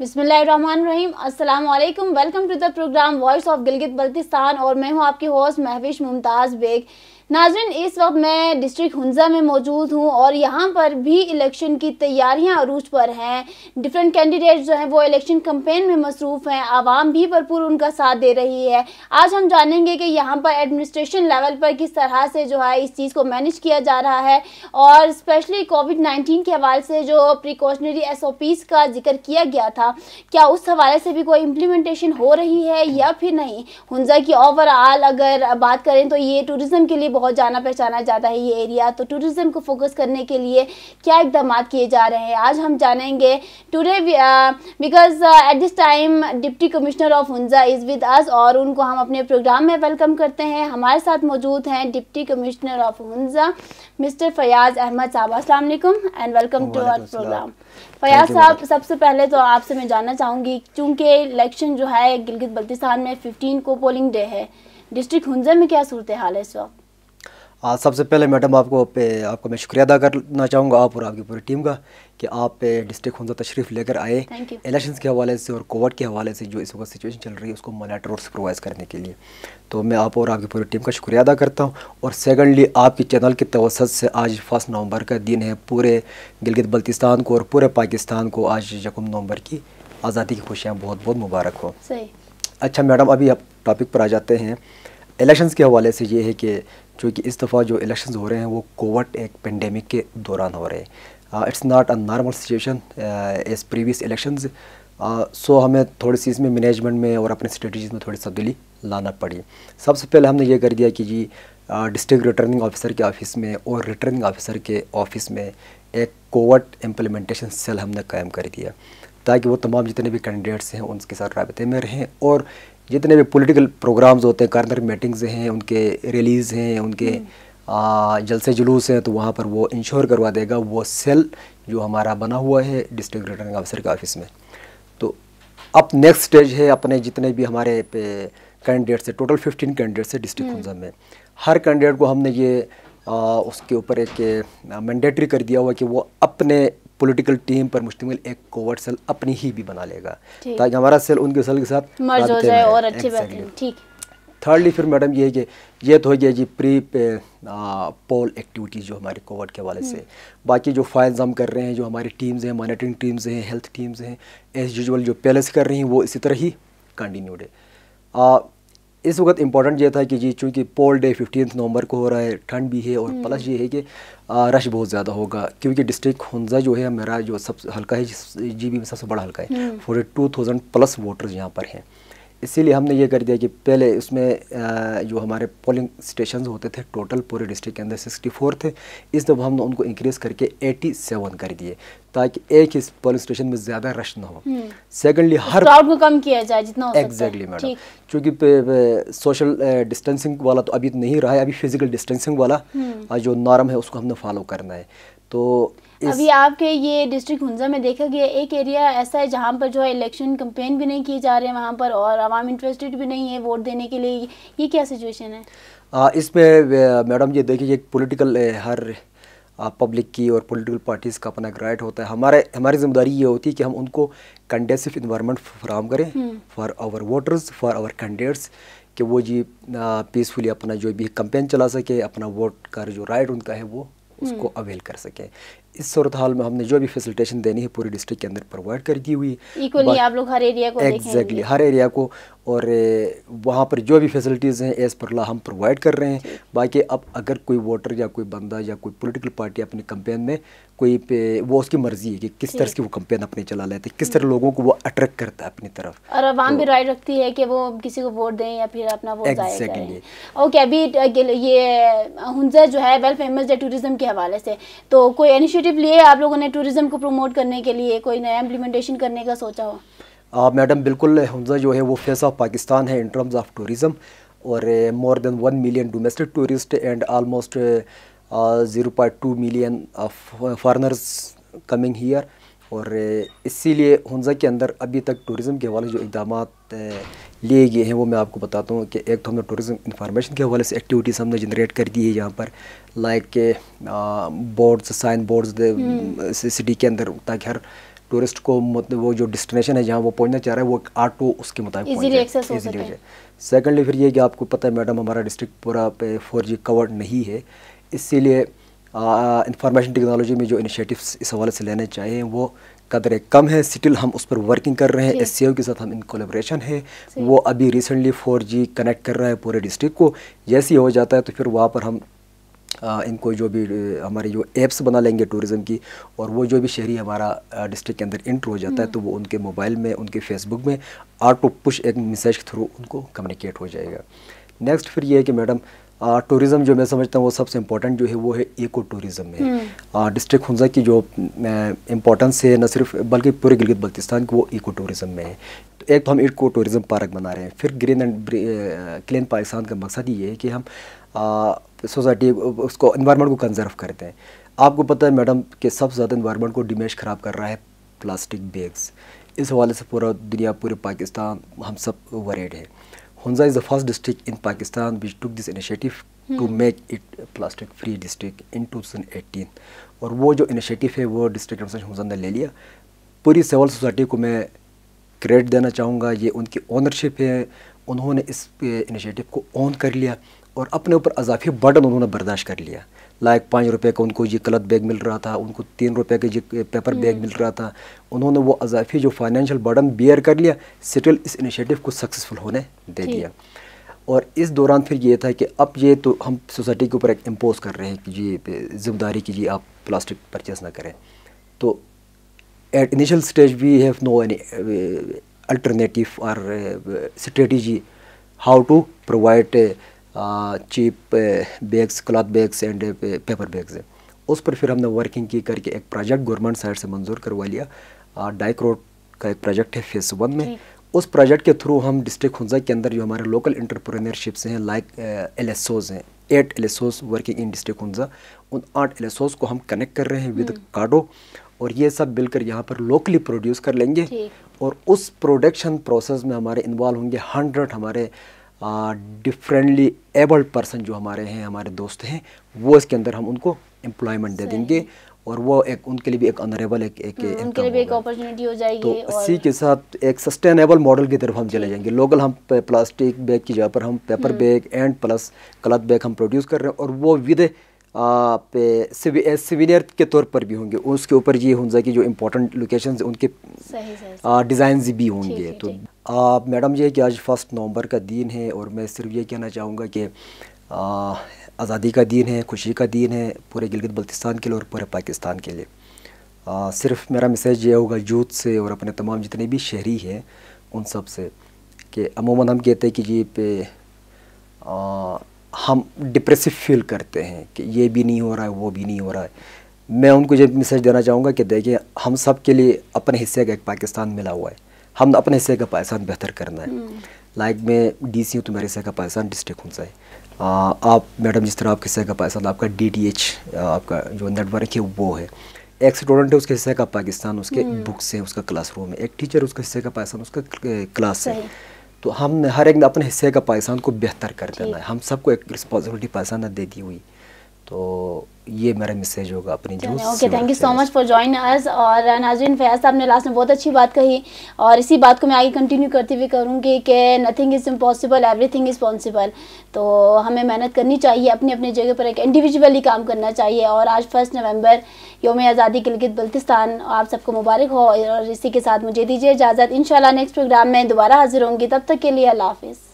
बिसमीम अस्सलाम वालेकुम welcome to the program voice of Gilgit Baltistan और मैं हूं आपकी होस्ट महविश मुमताज़ बेग नाजरन इस वक्त मैं डिस्ट्रिक्ट हंजा में मौजूद हूँ और यहाँ पर भी इलेक्शन की तैयारियाँ अरूज पर हैं डिफरेंट कैंडिडेट जो हैं वो इलेक्शन कम्पेन में मसरूफ़ हैं आवाम भी भरपूर उनका साथ दे रही है आज हम जानेंगे कि यहाँ पर एडमिनिस्ट्रेशन लेवल पर किस तरह से जो है इस चीज़ को मैनेज किया जा रहा है और स्पेशली कोविड नाइन्टीन के हवाले से जो प्रिकॉशनरी एस ओ पीज़ का जिक्र किया गया था क्या उस हवाले से भी कोई इम्प्लीमेंटेशन हो रही है या फिर नहीं हंजा की ओवरऑल अगर बात करें तो ये टूरिज़म के लिए बहुत जाना पहचाना जाता है ये एरिया तो टूरिज़्म को फोकस करने के लिए क्या इकदाम किए जा रहे हैं आज हम जानेंगे today because at this time deputy commissioner of Hunza is with us और उनको हम अपने प्रोग्राम में वेलकम करते हैं हमारे साथ मौजूद हैं deputy commissioner of Hunza mister Fayaz Ahmed साहब असलम and welcome to our program Fayaz साहब सबसे पहले तो आपसे मैं जानना चाहूँगी चूँकि इलेक्शन जो है गिलगित बल्तिस्तान में फिफ्टीन को पोलिंग डे है डिस्ट्रिक्ट हंजा में क्या सूरत हाल है इस वक्त आज सबसे पहले मैडम आपको पे आपका मैं शुक्रिया अदा करना चाहूँगा आप और आपकी पूरी टीम का कि आप पे डिस्ट्रिक्ट हंजा तशरीफ़ लेकर आए इलेक्शंस के हवाले से और कोविड के हवाले से जो इस वक्त सिचुएशन चल रही है उसको मोनिटर और सुपरवाइज़ करने के लिए तो मैं आप और आपकी पूरी टीम का शुक्रिया अदा करता हूँ और सेकेंडली आपके चैनल के तवसत से आज फर्स्ट नवंबर का दिन है पूरे गिलगित बल्तिस्तान को और पूरे पाकिस्तान को आज यकम नवंबर की आज़ादी की खुशियाँ बहुत बहुत मुबारक हो अच्छा मैडम अभी आप टॉपिक पर आ जाते हैं इलेक्शंस के हवाले से ये है कि चूँकि इस दफ़ा जो इलेक्शंस हो रहे हैं वो कोविड एक पेंडेमिक के दौरान हो रहे हैं it's not a normal situation as previous elections so हमें थोड़ी सी इसमें मैनेजमेंट में और अपने स्ट्रेटजीज में थोड़ी तब्दीली लाना पड़ी सबसे पहले हमने ये कर दिया कि जी डिस्ट्रिक्ट रिटर्निंग ऑफिसर के ऑफिस में और रिटर्निंग ऑफिसर के ऑफिस में एक कोवर्ट इम्प्लीमेंटेशन सेल हमने कायम कर दिया ताकि वो तमाम जितने भी कैंडिडेट्स हैं उनके साथ रबते में रहें और जितने भी पॉलिटिकल प्रोग्राम्स होते हैं कॉर्नर मीटिंग्स हैं उनके रैलीज़ हैं उनके हम्म। जलसे जुलूस हैं तो वहाँ पर वो इंश्योर करवा देगा वो सेल जो हमारा बना हुआ है डिस्ट्रिक्ट रिटर्निंग ऑफिसर के ऑफिस में तो अब नेक्स्ट स्टेज है अपने जितने भी हमारे पे कैंडिडेट्स है टोटल फिफ्टीन कैंडिडेट्स है डिस्ट्रिक्ट खुंजा में हर कैंडिडेट को हमने ये आ, उसके ऊपर एक मैंडेटरी कर दिया हुआ कि वो अपने पॉलिटिकल टीम पर मुश्तमिल एक कोवर्ट सेल अपनी ही भी बना लेगा ताकि हमारा सेल उनके सेल के साथ मर्ज हो जाए और अच्छी थर्डली फिर मैडम ये कि ये तो हो गया जी प्री पोल एक्टिविटीज़ जो हमारे कोवर्ट के हवाले से हम्म। बाकी जो फाइल जम कर रहे हैं जो हमारी टीम्स हैं मॉनिटरिंग टीम्स हैं हेल्थ टीम्स हैं एज यूजल जो पहले से कर रही हैं वो इसी तरह ही कंटिन्यूड है इस वक्त इम्पॉर्टेंट यह था कि जी चूँकि पोल डे फिफ्टीन नवंबर को हो रहा है ठंड भी है और प्लस ये है कि रश बहुत ज़्यादा होगा क्योंकि डिस्ट्रिक्ट हंजा जो है मेरा जो सबसे हल्का है जी बी में सबसे बड़ा हल्का है forty two thousand plus voters यहाँ पर हैं इसीलिए हमने ये कर दिया कि पहले उसमें जो हमारे पोलिंग स्टेशन होते थे टोटल पूरे डिस्ट्रिक्ट के अंदर 64 थे इस दफ़ा हमने उनको इंक्रीज़ करके 87 कर दिए ताकि एक ही पोलिंग स्टेशन में ज़्यादा रश ना हो हम्म। सेकेंडली हर क्राउड को कम किया जाए जितना एग्जैक्टली मैडम क्योंकि सोशल डिस्टेंसिंग वाला तो अभी नहीं रहा है अभी फिज़िकल डिस्टेंसिंग वाला हम्म। जो नॉर्म है उसको हमने फॉलो करना है तो अभी आपके ये डिस्ट्रिक्ट हंजा में देखा गया एक एरिया ऐसा है जहाँ पर जो है इलेक्शन कंपेन भी नहीं किए जा रहे हैं वहाँ पर और आवाम इंटरेस्टेड भी नहीं है वोट देने के लिए ये क्या सिचुएशन है आ, इसमें मैडम ये देखिए एक हर पब्लिक की और पॉलिटिकल पार्टीज़ का अपना एक राइट होता है हमारे हमारी जिम्मेदारी ये होती है कि हम उनको कंडेसिव इन्वायरमेंट फ्राहम करें for our voters for our candidates कि वो जी पीसफुली अपना जो भी कंपेन चला सके अपना वोट का जो राइट उनका है वो उसको अवेल हम्म। कर सकें इस सूरत हाल में हमने जो भी फैसिलिटेशन देनी है पूरे डिस्ट्रिक्ट के अंदर प्रोवाइड कर दी हुई है आप लोग हर एरिया को एग्जैक्टली हर एरिया को और वहाँ पर जो भी फैसिलिटीज़ हैं एज़ पर ला हम प्रोवाइड कर रहे हैं बाकी अब अगर कोई वोटर या कोई बंदा या कोई पॉलिटिकल पार्टी अपने कंपेन में कोई पे वो उसकी मर्जी है कि किस तरह की वो कंपेन अपने चला लेते हैं किस तरह हम्म। लोगों को वो अट्रैक्ट करता है अपनी तरफ और आवाम तो, भी राय रखती है कि वो किसी को वोट दें या फिर अपना वोट एग्जैक्टली ओके अभी ये हंजा जो है वेल फेमस है टूरिज्म के हवाले से तो कोई इनिशिएटिव लिए आप लोगों ने टूरिज्म को प्रमोट करने के लिए कोई नया इम्प्लीमेंटेशन करने का सोचा हो मैडम बिल्कुल हंजा जो है वो फेस ऑफ पाकिस्तान है इन टर्म्स ऑफ टूरिज़म और more than one million domestic tourist and almost 0.2 million foreigners coming here और uh, इसीलिए हंजा के अंदर अभी तक टूरिज़म के हवाले जो इकदाम uh, लिए गए हैं वो मैं आपको बताता हूँ कि एक तो हमने टूरिज़्म इंफॉर्मेशन के हवाले से एक्टिविटीज़ हमने जनरेट कर दी है यहाँ पर like boards sign boards city के अंदर ताकि हर टूरिस्ट को मतलब वो जो डिस्टिनेशन है जहाँ वो पहुँचना चाह रहा है वो ऑटो उसके मुताबिक हो जाए सेकेंडली फिर ये कि आपको पता है मैडम हमारा डिस्ट्रिक्ट पूरा पे फोर जी कवर्ड नहीं है इसीलिए इंफॉर्मेशन टेक्नोलॉजी में जो इनिशिएटिव्स इस हवाले से लेने चाहिए वो कदर कम है स्टिल हम उस पर वर्किंग कर रहे हैं एस के साथ हम इन कोलेब्रेशन है वो अभी रिसेंटली फोर कनेक्ट कर रहा है पूरे डिस्ट्रिक्ट को जैसे हो जाता है तो फिर वहाँ पर हम आ, इनको जो भी हमारे जो एप्स बना लेंगे टूरिज़म की और वो जो भी शहरी हमारा डिस्ट्रिक्ट के अंदर इंटर हो जाता है हम्म। तो वो उनके मोबाइल में उनके फेसबुक में ऑटो पुश एक मैसेज के थ्रू उनको कम्युनिकेट हो जाएगा नेक्स्ट फिर ये है कि मैडम टूरिज़म जो मैं समझता हूँ वो सबसे इम्पोर्टेंट जो है वो है इको टूरिज़म में डिस्ट्रिक्ट हम्म। हंजा की जो इम्पोर्टेंस है न सिर्फ बल्कि पूरे गिलगित बल्तिस्तान की वो इको टूरिज़म में है तो एक तो हम इको टूरिज़म पार्क बना रहे हैं फिर ग्रीन एंड क्लीन पाकिस्तान का मकसद ये है कि हम सोसाइटी उसको इन्वायरमेंट को कंजर्व करते हैं आपको पता है मैडम कि सबसे ज़्यादा इन्वायरमेंट को डिमेज ख़राब कर रहा है प्लास्टिक बैग्स इस हवाले से पूरा दुनिया पूरे पाकिस्तान हम सब वरेड है Hunza is the first district in Pakistan which took this initiative hmm. to make it plastic free district in 2018 और वो जो इनिशिएटिव है वो डिस्ट्रिक्ट एडमिनिस्ट्रेशन ने ले लिया पूरी सिविल सोसाइटी को मैं क्रेडिट देना चाहूँगा ये उनकी ओनरशिप है उन्होंने इस इनिशिएटिव को ऑन कर लिया और अपने ऊपर अजाफी बर्डन उन्होंने बर्दाश्त कर लिया लाइक पाँच रुपये का उनको ये गलत बैग मिल रहा था उनको तीन रुपये का ये पेपर बैग मिल रहा था उन्होंने वो अजाफी जो फाइनेंशियल बर्डन बियर कर लिया स्टिल इस इनिशिएटिव को सक्सेसफुल होने दे दिया और इस दौरान फिर ये था कि अब ये तो हम सोसाइटी के ऊपर एक इम्पोज कर रहे हैं कि ये जिम्मेदारी की आप प्लास्टिक परचेज़ ना करें तो at initial stage we have no any alternative और strategy how to provide cheap bags cloth bags and paper bags है उस पर फिर हमने वर्किंग की करके एक प्रोजेक्ट गवर्नमेंट साइड से मंजूर करवा लिया डाइक रोड का एक प्रोजेक्ट है फेस वन में उस प्रोजेक्ट के थ्रू हम डिस्ट्रिक्ट हंजा के अंदर जो हमारे लोकल इंटरप्रेनरशिप्स हैं लाइक एल एस ओज हैं eight L S Os working in district Hunza उन आठ एल एस ओज को हम कनेक्ट कर रहे हैं विद कार्डो हम्म। और ये सब मिलकर यहाँ पर लोकली प्रोड्यूस कर लेंगे और उस प्रोडक्शन प्रोसेस में हमारे इन्वॉल्व होंगे हंड्रेड हमारे डिफरेंटली एबल्ड पर्सन जो हमारे हैं हमारे दोस्त हैं वो इसके अंदर हम उनको एम्प्लॉयमेंट दे देंगे और वो एक उनके लिए भी एक अनरेबल एक एक हम्म, उनके लिए भी एक अपॉर्चुनिटी हो जाएगी तो इसी के साथ एक सस्टेनेबल मॉडल की तरफ हम चले जाएंगे लोकल हम प्लास्टिक बैग की जगह पर हम paper bag and plus cloth bag हम प्रोड्यूस कर रहे हैं और वो विद पे सिविलियर के तौर पर भी होंगे उसके ऊपर ये होंगे कि जो इम्पोर्टेंट लोकेशन उनके डिज़ाइन भी होंगे तो आप मैडम ये कि आज फर्स्ट नवंबर का दिन है और मैं सिर्फ ये कहना चाहूँगा कि आज़ादी का दिन है खुशी का दिन है पूरे गिलगित बल्तिस्तान के लिए और पूरे पाकिस्तान के लिए आ, सिर्फ मेरा मैसेज ये होगा यूथ से और अपने तमाम जितने भी शहरी हैं उन सब से कि अमूमन हम कहते हैं कि ये पे आ, हम डिप्रेसिव फील करते हैं कि ये भी नहीं हो रहा है वो भी नहीं हो रहा है मैं उनको ये मैसेज देना चाहूँगा कि देखिए हम सब के लिए अपने हिस्से का एक पाकिस्तान मिला हुआ है हम अपने हिस्से का पाकिस्तान बेहतर करना है लाइक like मैं डी सी हूँ तो मेरे हिस्से का पाकिस्तान डिस्ट्रिक्ट हूँ चाहिए आप मैडम जिस तरह आपके हिस्से का पाकिस्तान आपका डी टी एच आपका जो नेटवर्क है वो है एक स्टूडेंट है उसके हिस्से का पाकिस्तान उसके बुक्स हम्म। से उसका क्लासरूम है एक टीचर उसके हिस्से का पाकिस्तान उसका क्लास है तो हम हर एक अपने हिस्से का पाकिस्तान को बेहतर कर देना है हम सबको एक रिस्पॉन्सिबिलिटी पाकिस्तान ने दे दी हुई तो ये मेरा मैसेज होगा अपनी okay thank you so much for join us और नाजरीन फैज साहब ने लास्ट में बहुत अच्छी बात कही और इसी बात को मैं आगे कंटिन्यू करते हुए करूँगी कि nothing is impossible everything is possible तो हमें मेहनत करनी चाहिए अपनी अपनी जगह पर एक इंडिविजुअली काम करना चाहिए और आज फर्स्ट नवंबर योम आज़ादी गिलगित बल्तिस्तान आप सबको मुबारक हो और इसी के साथ मुझे दीजिए इजाज़त इन नेक्स्ट प्रोग्राम में दोबारा हाजिर होंगी तब तक के लिए अल्लाह हाफिज़